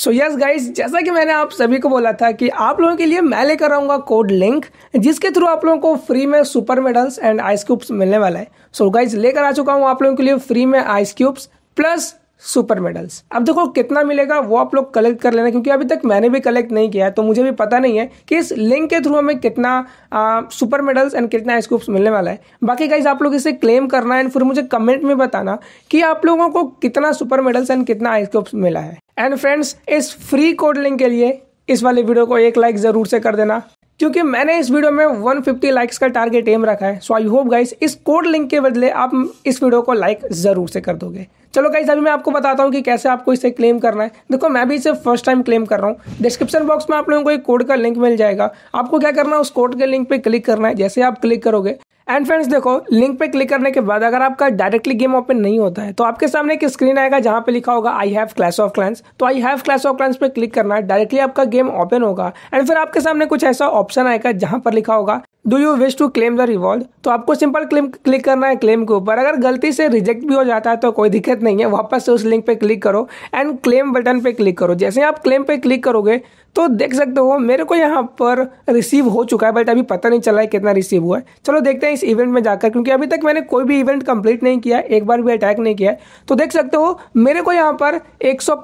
so yes guys जैसा कि मैंने आप सभी को बोला था कि आप लोगों के लिए मैं लेकर आऊंगा कोड लिंक जिसके थ्रू आप लोगों को फ्री में super medals and ice cubes मिलने वाला है सो गाइज लेकर आ चुका हूँ आप लोगों के लिए फ्री में ice cubes plus super medals अब देखो कितना मिलेगा वो आप लोग कलेक्ट कर लेना क्योंकि अभी तक मैंने भी कलेक्ट नहीं किया है तो मुझे भी पता नहीं है कि इस लिंक के थ्रू हमें कितना आ, सुपर मेडल्स एंड कितना स्कूप्स मिलने वाला है बाकी गाइज आप लोग इसे क्लेम करना एंड फिर मुझे कमेंट में बताना कि आप लोगों को कितना सुपर मेडल्स एंड कितना स्कूप्स मिला है एंड फ्रेंड्स इस फ्री कोड लिंक के लिए इस वाले वीडियो को एक लाइक ज़रूर से कर देना क्योंकि मैंने इस वीडियो में 150 लाइक्स का टारगेट एम रखा है सो आई होप गाइस इस कोड लिंक के बदले आप इस वीडियो को लाइक ज़रूर से कर दोगे चलो गाइस अभी मैं आपको बताता हूँ कि कैसे आपको इसे क्लेम करना है देखो मैं भी इसे फर्स्ट टाइम क्लेम कर रहा हूँ डिस्क्रिप्शन बॉक्स में आप लोगों को एक कोड का लिंक मिल जाएगा आपको क्या करना है उस कोड के लिंक पे क्लिक करना है जैसे आप क्लिक करोगे एंड फ्रेंड्स देखो लिंक पे क्लिक करने के बाद अगर आपका डायरेक्टली गेम ओपन नहीं होता है तो आपके सामने एक स्क्रीन आएगा जहां पे लिखा होगा I have Clash of Clans तो I have Clash of Clans पे क्लिक करना है डायरेक्टली आपका गेम ओपन होगा एंड फिर आपके सामने कुछ ऐसा ऑप्शन आएगा जहां पर लिखा होगा do you wish to claim the reward तो आपको सिंपल क्लेम क्लिक करना है क्लेम के ऊपर अगर गलती से रिजेक्ट भी हो जाता है तो कोई दिक्कत नहीं है वापस से उस लिंक पे क्लिक करो एंड क्लेम बटन पे क्लिक करो जैसे आप क्लेम पे क्लिक करोगे तो देख सकते हो मेरे को यहाँ पर रिसीव हो चुका है बट अभी पता नहीं चला है कितना रिसीव हुआ है चलो देखते हैं इस इवेंट में जाकर क्योंकि अभी तक मैंने कोई भी इवेंट कंप्लीट नहीं किया एक बार भी अटैक नहीं किया तो देख सकते हो मेरे को यहाँ पर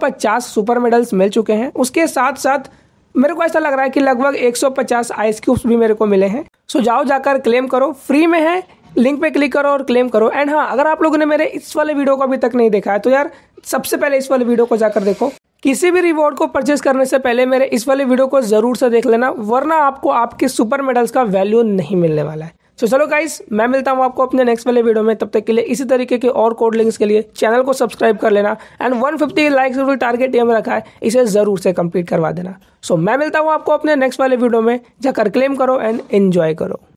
पचास सुपर मेडल्स मिल चुके हैं उसके साथ साथ मेरे को ऐसा लग रहा है कि लगभग 150 आइस क्यूब्स भी मेरे को मिले हैं सो जाओ जाकर क्लेम करो फ्री में है लिंक पे क्लिक करो और क्लेम करो एंड हाँ अगर आप लोगों ने मेरे इस वाले वीडियो को अभी तक नहीं देखा है तो यार सबसे पहले इस वाले वीडियो को जाकर देखो किसी भी रिवॉर्ड को परचेस करने से पहले मेरे इस वाले वीडियो को जरूर से देख लेना वरना आपको आपके सुपर मेडल्स का वैल्यू नहीं मिलने वाला है सो so, चलो गाइस मैं मिलता हूँ आपको अपने नेक्स्ट वाले वीडियो में तब तक के लिए इसी तरीके के और कोड लिंक्स के लिए चैनल को सब्सक्राइब कर लेना एंड 150 फिफ्टी लाइक जरूर टारगेट ये रखा है इसे ज़रूर से कंप्लीट करवा देना सो so, मैं मिलता हूँ आपको अपने नेक्स्ट वाले वीडियो में जाकर क्लेम करो एंड एन्जॉय करो